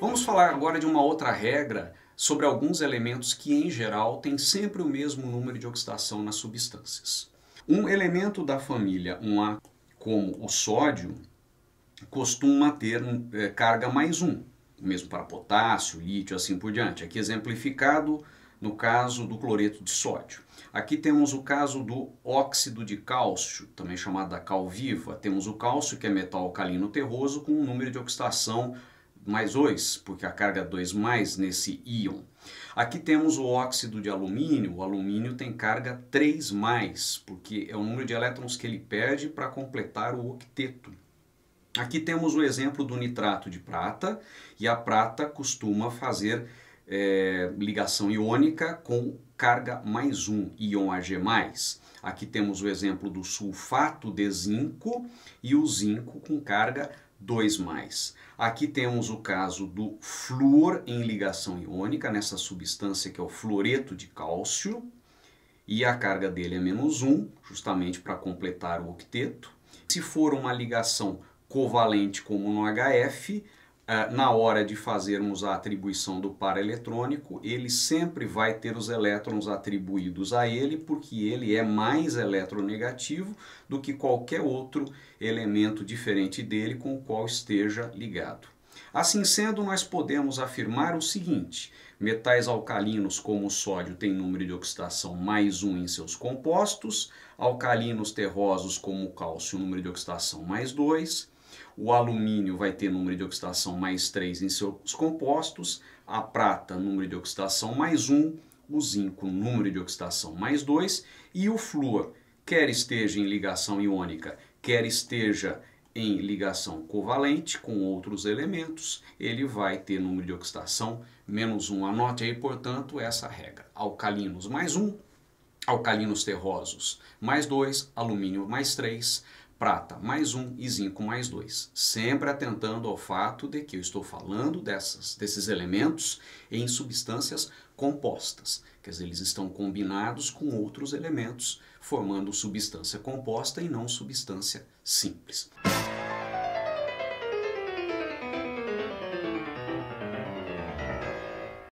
Vamos falar agora de uma outra regra sobre alguns elementos que, em geral, têm sempre o mesmo número de oxidação nas substâncias. Um elemento da família 1A, como o sódio, costuma ter hum, é, carga mais 1, mesmo para potássio, lítio, assim por diante. Aqui exemplificado no caso do cloreto de sódio. Aqui temos o caso do óxido de cálcio, também chamada cal viva. Temos o cálcio, que é metal alcalino terroso, com um número de oxidação mais 2, porque a carga 2 é mais nesse íon. Aqui temos o óxido de alumínio, o alumínio tem carga 3 mais, porque é o número de elétrons que ele perde para completar o octeto. Aqui temos o exemplo do nitrato de prata, e a prata costuma fazer é, ligação iônica com carga mais um, íon Ag+. Aqui temos o exemplo do sulfato de zinco e o zinco com carga 2+. Aqui temos o caso do flúor em ligação iônica, nessa substância que é o fluoreto de cálcio, e a carga dele é menos 1, justamente para completar o octeto. Se for uma ligação covalente como no HF, é, na hora de fazermos a atribuição do par eletrônico, ele sempre vai ter os elétrons atribuídos a ele, porque ele é mais eletronegativo do que qualquer outro elemento diferente dele com o qual esteja ligado. Assim sendo, nós podemos afirmar o seguinte: metais alcalinos, como o sódio, têm número de oxidação mais um em seus compostos, alcalinos terrosos, como o cálcio, número de oxidação mais dois. O alumínio vai ter número de oxidação mais 3 em seus compostos, a prata, número de oxidação mais 1, o zinco, número de oxidação mais 2 e o flúor, quer esteja em ligação iônica, quer esteja em ligação covalente com outros elementos, ele vai ter número de oxidação menos 1. Anote aí, portanto, essa regra. Alcalinos mais 1, alcalinos terrosos mais 2, alumínio mais 3, prata mais um e zinco mais dois, sempre atentando ao fato de que eu estou falando dessas, desses elementos em substâncias compostas, quer dizer, eles estão combinados com outros elementos, formando substância composta e não substância simples.